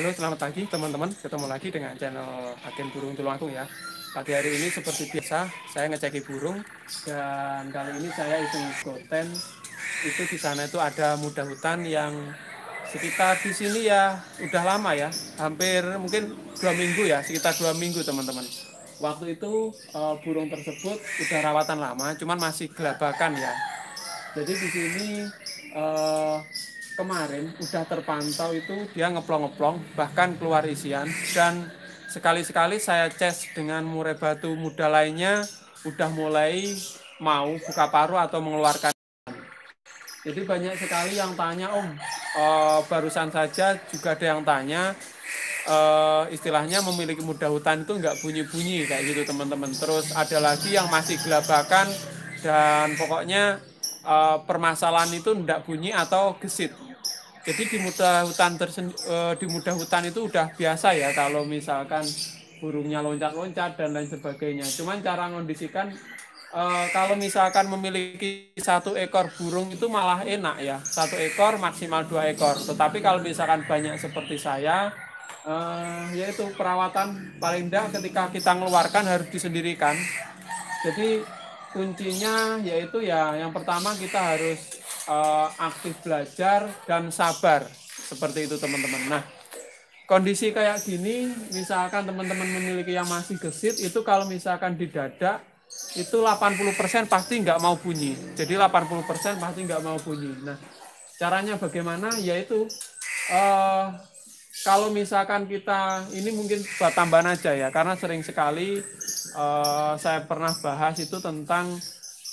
Halo, selamat pagi teman-teman. Ketemu lagi dengan channel Agen Burung Tulungagung ya. Pagi hari ini seperti biasa, saya ngeceki burung dan kali ini saya iseng goten. Itu di sana itu ada muda hutan yang sekitar di sini ya udah lama ya, hampir mungkin dua minggu ya, sekitar dua minggu teman-teman. Waktu itu uh, burung tersebut udah rawatan lama, cuman masih gelabakan ya. Jadi di sini uh, kemarin udah terpantau itu dia ngeplong-ngeplong bahkan keluar isian dan sekali-sekali saya cek dengan murai batu muda lainnya udah mulai mau buka paru atau mengeluarkan jadi banyak sekali yang tanya om eh, barusan saja juga ada yang tanya e, istilahnya memiliki muda hutan itu nggak bunyi-bunyi kayak gitu teman-teman terus ada lagi yang masih gelabakan dan pokoknya uh, permasalahan itu nggak bunyi atau gesit jadi di muda hutan tersen, uh, di mudah hutan itu udah biasa ya kalau misalkan burungnya loncat-loncat dan lain sebagainya. Cuman cara kondisikan uh, eh, kalau misalkan memiliki satu ekor burung itu malah enak ya, satu ekor maksimal dua ekor. Tetapi kalau misalkan banyak seperti saya, uh, yaitu perawatan paling dah ketika kita mengeluarkan harus disendirikan. Jadi kuncinya yaitu ya yang pertama kita harus uh, aktif belajar dan sabar seperti itu teman-teman. Nah kondisi kayak gini misalkan teman-teman memiliki yang masih gesit itu kalau misalkan di dada itu 80% pasti nggak mau bunyi. Jadi 80% pasti nggak mau bunyi. Nah caranya bagaimana? Yaitu uh, kalau misalkan kita ini mungkin buat tambahan aja ya karena sering sekali uh, saya pernah bahas itu tentang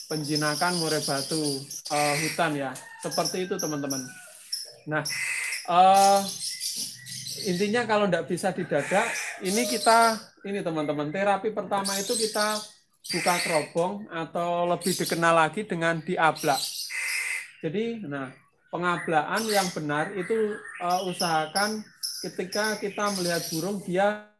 penjinakan murai batu uh, hutan ya seperti itu teman-teman nah uh, intinya kalau tidak bisa didadak ini kita ini teman-teman terapi pertama itu kita buka kerobong atau lebih dikenal lagi dengan diablak jadi nah pengablaan yang benar itu uh, usahakan ketika kita melihat burung dia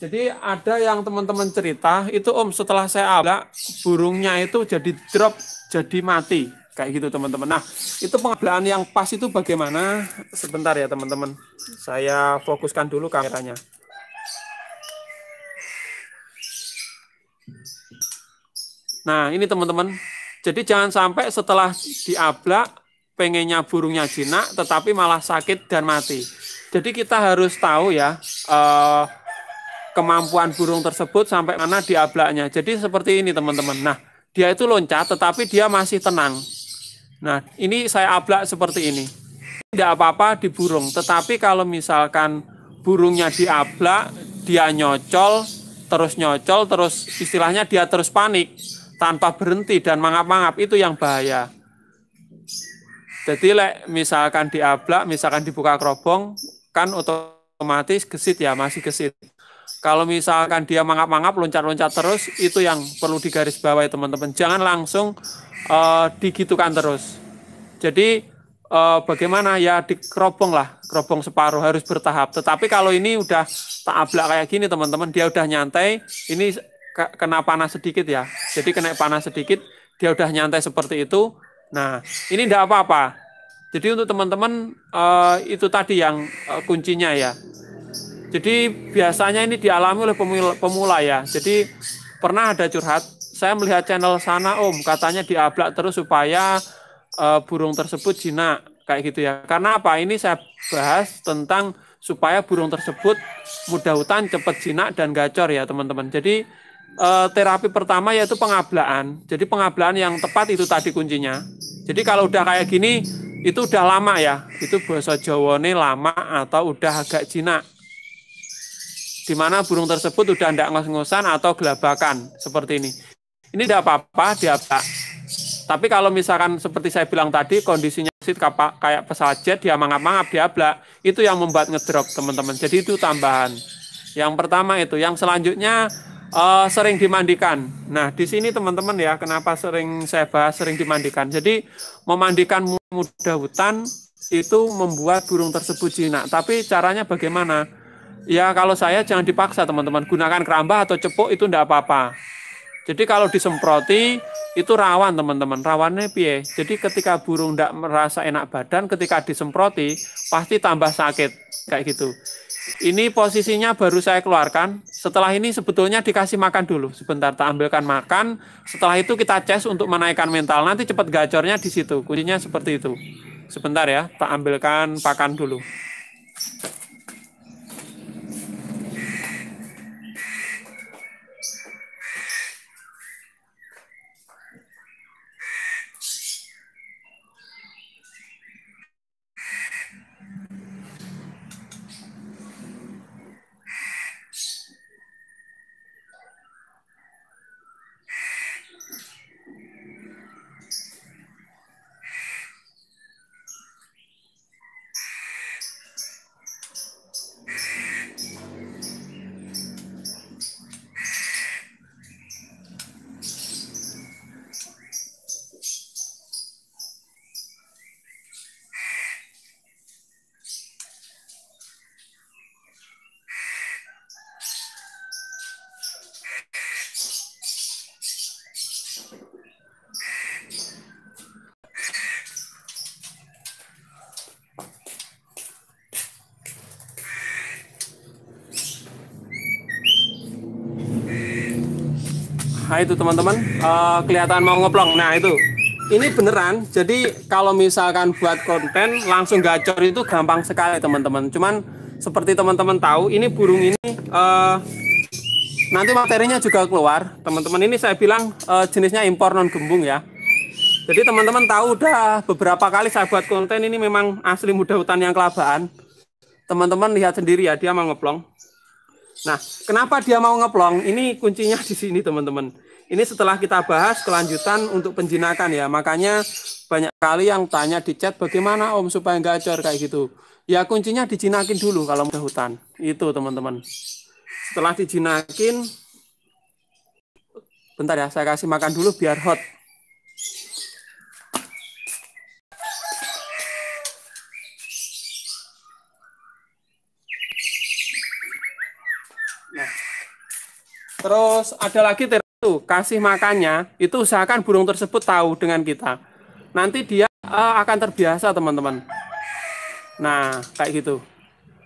jadi ada yang teman-teman cerita itu Om setelah saya ablak burungnya itu jadi drop jadi mati kayak gitu teman-teman. Nah itu pengablaan yang pas itu bagaimana? Sebentar ya teman-teman, saya fokuskan dulu kameranya. Nah ini teman-teman, jadi jangan sampai setelah diablak pengennya burungnya jinak tetapi malah sakit dan mati. Jadi kita harus tahu ya. Uh, kemampuan burung tersebut sampai mana diablaknya. Jadi seperti ini teman-teman. Nah, dia itu loncat tetapi dia masih tenang. Nah, ini saya ablak seperti ini. Tidak apa-apa di burung, tetapi kalau misalkan burungnya diablak, dia nyocol, terus nyocol, terus istilahnya dia terus panik tanpa berhenti dan mangap-mangap itu yang bahaya. Jadi lek misalkan diablak, misalkan dibuka kerobong, kan otomatis gesit ya, masih gesit. Kalau misalkan dia mangap-mangap, loncat-loncat terus, itu yang perlu digaris bawahi teman-teman. Jangan langsung uh, digitukan terus. Jadi uh, bagaimana ya dikerobong lah, kerobong separuh harus bertahap. Tetapi kalau ini udah tak ablak kayak gini teman-teman, dia udah nyantai, ini kena panas sedikit ya. Jadi kena panas sedikit, dia udah nyantai seperti itu. Nah, ini tidak apa-apa. Jadi untuk teman-teman uh, itu tadi yang uh, kuncinya ya. Jadi biasanya ini dialami oleh pemula, pemula ya. Jadi pernah ada curhat, saya melihat channel sana Om, katanya diablak terus supaya uh, burung tersebut jinak kayak gitu ya. Karena apa? Ini saya bahas tentang supaya burung tersebut mudah hutan, cepat jinak dan gacor ya teman-teman. Jadi uh, terapi pertama yaitu pengablaan. Jadi pengablaan yang tepat itu tadi kuncinya. Jadi kalau udah kayak gini itu udah lama ya. Itu bahasa Jawa ini lama atau udah agak jinak di mana burung tersebut sudah tidak ngos-ngosan atau gelabakan seperti ini. Ini tidak apa-apa diabak. Tapi kalau misalkan seperti saya bilang tadi kondisinya sit kayak pesawat jet dia mangap-mangap dia belak itu yang membuat ngedrop teman-teman. Jadi itu tambahan. Yang pertama itu, yang selanjutnya uh, sering dimandikan. Nah, di sini teman-teman ya, kenapa sering saya bahas sering dimandikan. Jadi memandikan mudah hutan itu membuat burung tersebut jinak. Tapi caranya bagaimana? Ya kalau saya jangan dipaksa teman-teman. Gunakan keramba atau cepuk itu tidak apa-apa. Jadi kalau disemproti itu rawan teman-teman. Rawannya pie. Jadi ketika burung tidak merasa enak badan, ketika disemproti pasti tambah sakit kayak gitu. Ini posisinya baru saya keluarkan. Setelah ini sebetulnya dikasih makan dulu. Sebentar, tak ambilkan makan. Setelah itu kita cek untuk menaikkan mental. Nanti cepat gacornya di situ. Kuncinya seperti itu. Sebentar ya, tak ambilkan pakan dulu. nah itu teman-teman uh, kelihatan mau ngeplong nah itu ini beneran jadi kalau misalkan buat konten langsung gacor itu gampang sekali teman-teman cuman seperti teman-teman tahu ini burung ini uh, nanti materinya juga keluar teman-teman ini saya bilang uh, jenisnya impor non gembung ya jadi teman-teman tahu udah beberapa kali saya buat konten ini memang asli muda hutan yang kelabaan teman-teman lihat sendiri ya dia mau ngeplong Nah, kenapa dia mau ngeplong? Ini kuncinya di sini, teman-teman. Ini setelah kita bahas kelanjutan untuk penjinakan ya. Makanya banyak kali yang tanya di chat bagaimana Om supaya nggak acor kayak gitu. Ya kuncinya dijinakin dulu kalau ke hutan. Itu, teman-teman. Setelah dijinakin bentar ya, saya kasih makan dulu biar hot. Terus ada lagi itu kasih makannya itu usahakan burung tersebut tahu dengan kita. Nanti dia uh, akan terbiasa teman-teman. Nah kayak gitu.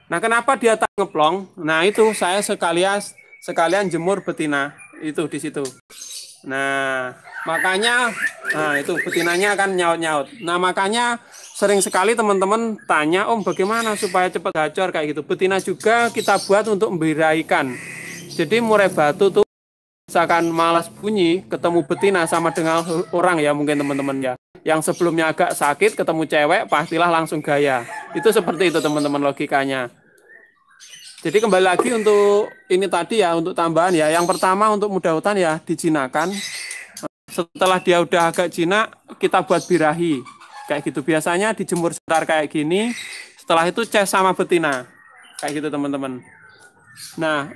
Nah kenapa dia tak ngeplong? Nah itu saya sekalian sekalian jemur betina itu di situ. Nah makanya nah itu betinanya akan nyaut-nyaut. Nah makanya sering sekali teman-teman tanya om bagaimana supaya cepat gacor kayak gitu. Betina juga kita buat untuk membiraikan jadi murai batu tuh misalkan malas bunyi, ketemu betina sama dengan orang ya mungkin teman-teman ya. Yang sebelumnya agak sakit ketemu cewek pastilah langsung gaya. Itu seperti itu teman-teman logikanya. Jadi kembali lagi untuk ini tadi ya untuk tambahan ya. Yang pertama untuk mudah hutan ya dijinakan. Setelah dia udah agak jinak, kita buat birahi. Kayak gitu biasanya dijemur sebentar kayak gini. Setelah itu cek sama betina. Kayak gitu teman-teman. Nah,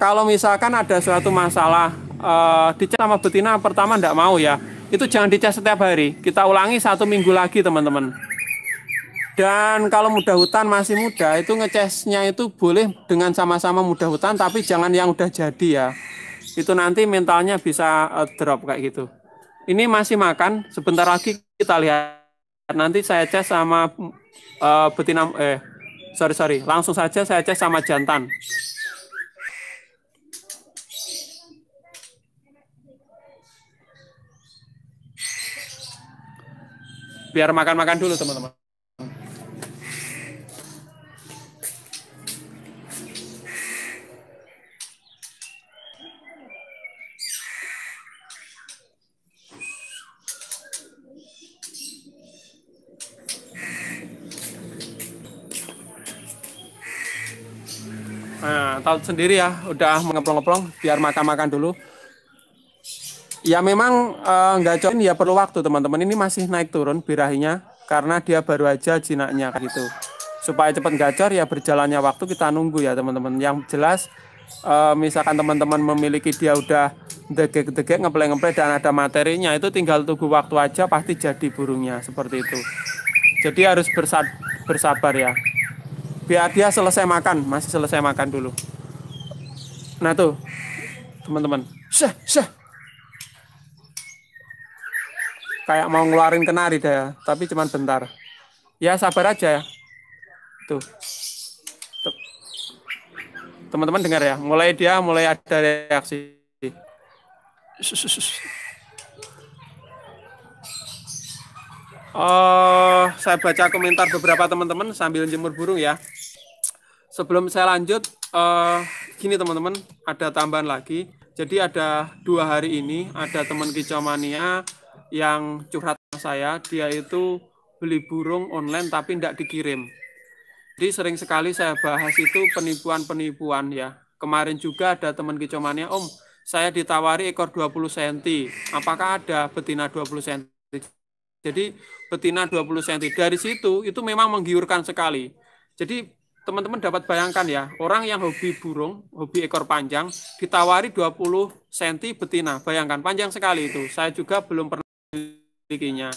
kalau misalkan ada suatu masalah uh, eh, dicek sama betina pertama tidak mau ya, itu jangan dicek setiap hari. Kita ulangi satu minggu lagi teman-teman. Dan kalau muda hutan masih muda, itu ngecesnya itu boleh dengan sama-sama muda hutan, tapi jangan yang udah jadi ya. Itu nanti mentalnya bisa uh, drop kayak gitu. Ini masih makan, sebentar lagi kita lihat. Nanti saya cek sama uh, betina, eh sorry sorry, langsung saja saya cek sama jantan. biar makan-makan dulu teman-teman. Nah, tahu sendiri ya, udah mengeplong-ngeplong, biar makan-makan dulu ya memang eh, nggak uh, ya perlu waktu teman-teman ini masih naik turun birahinya karena dia baru aja jinaknya gitu supaya cepat gacor ya berjalannya waktu kita nunggu ya teman-teman yang jelas uh, misalkan teman-teman memiliki dia udah degek-degek ngeplek-ngeplek dan ada materinya itu tinggal tunggu waktu aja pasti jadi burungnya seperti itu jadi harus bersab bersabar ya biar dia selesai makan masih selesai makan dulu nah tuh teman-teman syah syah kayak mau ngeluarin kenari dah tapi cuman bentar ya sabar aja ya. tuh teman-teman dengar ya mulai dia mulai ada reaksi Oh, saya baca komentar beberapa teman-teman sambil jemur burung ya. Sebelum saya lanjut, uh, gini teman-teman, ada tambahan lagi. Jadi ada dua hari ini, ada teman kicau mania, yang curhat saya, dia itu beli burung online tapi tidak dikirim. Jadi sering sekali saya bahas itu penipuan-penipuan ya. Kemarin juga ada teman kicomannya, Om, saya ditawari ekor 20 cm. Apakah ada betina 20 cm? Jadi betina 20 cm. Dari situ itu memang menggiurkan sekali. Jadi teman-teman dapat bayangkan ya, orang yang hobi burung, hobi ekor panjang, ditawari 20 cm betina. Bayangkan, panjang sekali itu. Saya juga belum pernah memilikinya.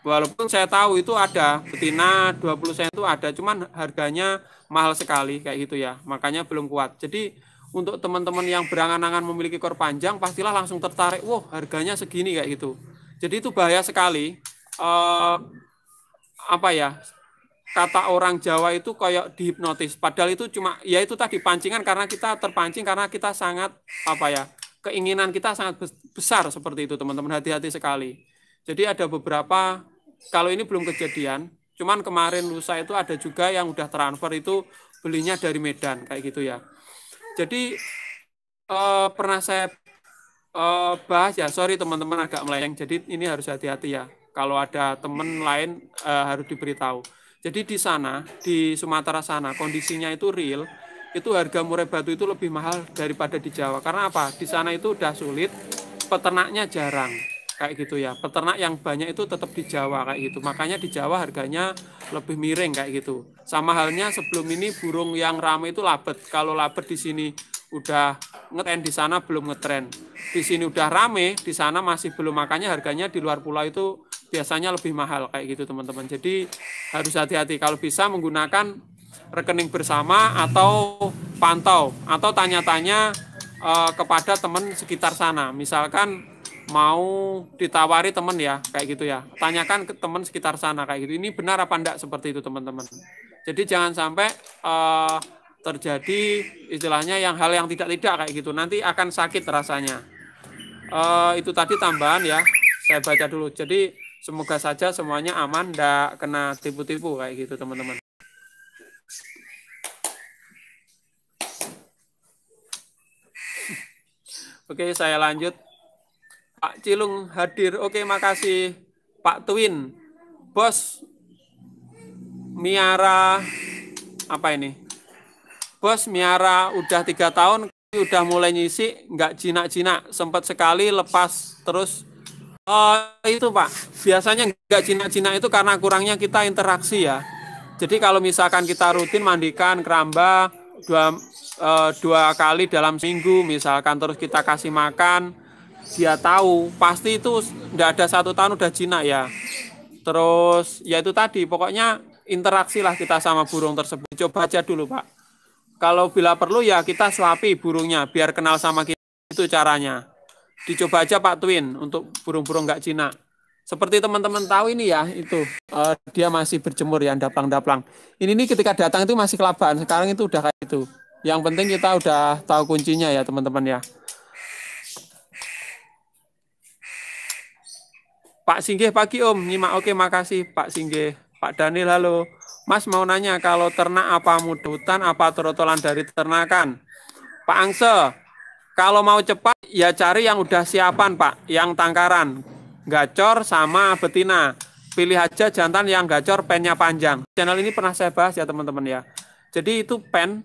Walaupun saya tahu itu ada betina 20 cm itu ada, cuman harganya mahal sekali kayak gitu ya. Makanya belum kuat. Jadi untuk teman-teman yang berangan-angan memiliki ekor panjang pastilah langsung tertarik. Wow, harganya segini kayak gitu. Jadi itu bahaya sekali. Eh, apa ya? Kata orang Jawa itu kayak dihipnotis. Padahal itu cuma ya itu tadi pancingan karena kita terpancing karena kita sangat apa ya? keinginan kita sangat besar seperti itu teman-teman hati-hati sekali jadi ada beberapa kalau ini belum kejadian cuman kemarin lusa itu ada juga yang udah transfer itu belinya dari Medan kayak gitu ya jadi eh, pernah saya eh, bahas ya sorry teman-teman agak melayang jadi ini harus hati-hati ya kalau ada teman lain eh, harus diberitahu jadi di sana di Sumatera sana kondisinya itu real itu harga murai batu itu lebih mahal daripada di Jawa. Karena apa? Di sana itu udah sulit, peternaknya jarang kayak gitu ya. Peternak yang banyak itu tetap di Jawa kayak gitu. Makanya di Jawa harganya lebih miring kayak gitu. Sama halnya sebelum ini burung yang ramai itu labet. Kalau labet di sini udah ngetren di sana belum ngetren. Di sini udah rame, di sana masih belum. Makanya harganya di luar pulau itu biasanya lebih mahal kayak gitu teman-teman. Jadi harus hati-hati kalau bisa menggunakan rekening bersama atau pantau atau tanya-tanya eh, kepada teman sekitar sana. Misalkan mau ditawari teman ya kayak gitu ya. Tanyakan ke teman sekitar sana kayak gitu. Ini benar apa enggak seperti itu teman-teman. Jadi jangan sampai eh, terjadi istilahnya yang hal yang tidak-tidak kayak gitu. Nanti akan sakit rasanya. Uh, itu tadi tambahan ya. Saya baca dulu. Jadi semoga saja semuanya aman, tidak kena tipu-tipu kayak gitu teman-teman. Oke, saya lanjut. Pak Cilung hadir. Oke, makasih Pak Twin. Bos Miara apa ini? Bos Miara udah tiga tahun udah mulai nyisi nggak jinak-jinak sempat sekali lepas terus oh, itu pak biasanya nggak jinak-jinak itu karena kurangnya kita interaksi ya jadi kalau misalkan kita rutin mandikan keramba dua e, dua kali dalam seminggu misalkan terus kita kasih makan dia tahu pasti itu tidak ada satu tahun udah jinak ya terus ya itu tadi pokoknya interaksi lah kita sama burung tersebut coba aja dulu pak kalau bila perlu ya kita suapi burungnya biar kenal sama kita itu caranya dicoba aja pak Twin untuk burung-burung nggak -burung jinak seperti teman-teman tahu ini ya, itu uh, dia masih berjemur yang daplang-daplang. Ini nih ketika datang itu masih kelabahan. sekarang itu udah kayak itu. Yang penting kita udah tahu kuncinya ya teman-teman ya. Pak Singgih pagi Om, nyimak oke makasih Pak Singgih. Pak Daniel halo. Mas mau nanya kalau ternak apa mudutan apa trotolan dari ternakan? Pak Angse, kalau mau cepat ya cari yang udah siapan Pak, yang tangkaran gacor sama betina. Pilih aja jantan yang gacor pennya panjang. Channel ini pernah saya bahas ya teman-teman ya. Jadi itu pen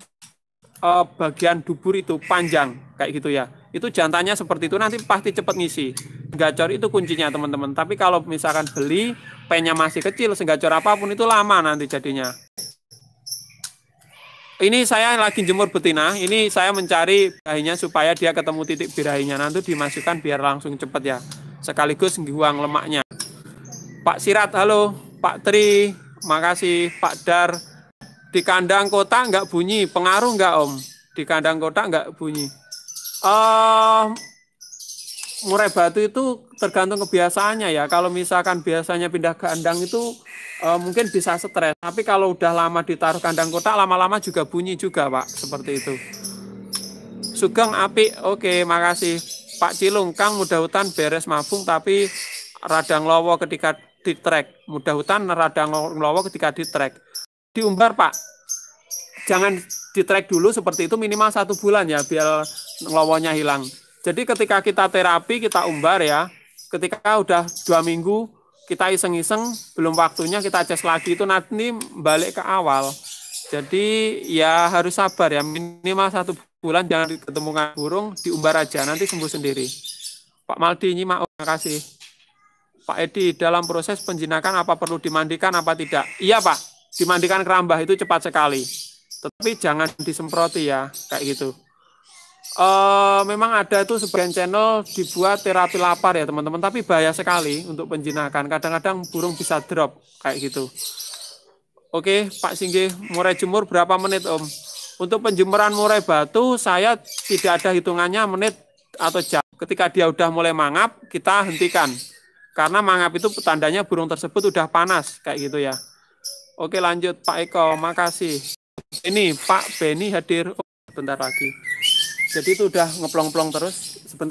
eh, bagian dubur itu panjang kayak gitu ya. Itu jantannya seperti itu nanti pasti cepat ngisi. Gacor itu kuncinya teman-teman. Tapi kalau misalkan beli pennya masih kecil, segacor apapun itu lama nanti jadinya. Ini saya lagi jemur betina. Ini saya mencari birahinya supaya dia ketemu titik birahinya. Nanti dimasukkan biar langsung cepat ya sekaligus buang lemaknya. Pak Sirat, halo. Pak Tri, makasih. Pak Dar, di kandang kota nggak bunyi, pengaruh nggak Om? Di kandang kota nggak bunyi. Uh, murai batu itu tergantung kebiasaannya ya. Kalau misalkan biasanya pindah ke kandang itu uh, mungkin bisa stres. Tapi kalau udah lama ditaruh kandang kota, lama-lama juga bunyi juga Pak, seperti itu. Sugeng api, oke, makasih. Pak Cilung, Kang mudah hutan beres mabung tapi radang lowo ketika di trek. Mudah hutan radang lowo ketika di trek. Diumbar Pak. Jangan di trek dulu seperti itu minimal satu bulan ya biar lowonya hilang. Jadi ketika kita terapi kita umbar ya. Ketika udah dua minggu kita iseng-iseng belum waktunya kita cek lagi itu nanti balik ke awal. Jadi ya harus sabar ya minimal satu bulan bulan jangan ditemukan burung, diumbar aja, nanti sembuh sendiri. Pak Maldi, nyimak terima kasih. Pak Edi, dalam proses penjinakan apa perlu dimandikan apa tidak? Iya Pak, dimandikan kerambah itu cepat sekali. Tetapi jangan disemproti ya, kayak gitu. E, memang ada itu sebagian channel dibuat terapi lapar ya teman-teman, tapi bahaya sekali untuk penjinakan. Kadang-kadang burung bisa drop, kayak gitu. Oke, Pak Singgih, murai jemur berapa menit Om? Untuk penjemuran murai batu, saya tidak ada hitungannya menit atau jam. Ketika dia sudah mulai mangap, kita hentikan. Karena mangap itu tandanya burung tersebut sudah panas, kayak gitu ya. Oke lanjut Pak Eko, makasih. Ini Pak Beni hadir oh, bentar lagi. Jadi itu udah ngeplong-plong terus. Sebentar.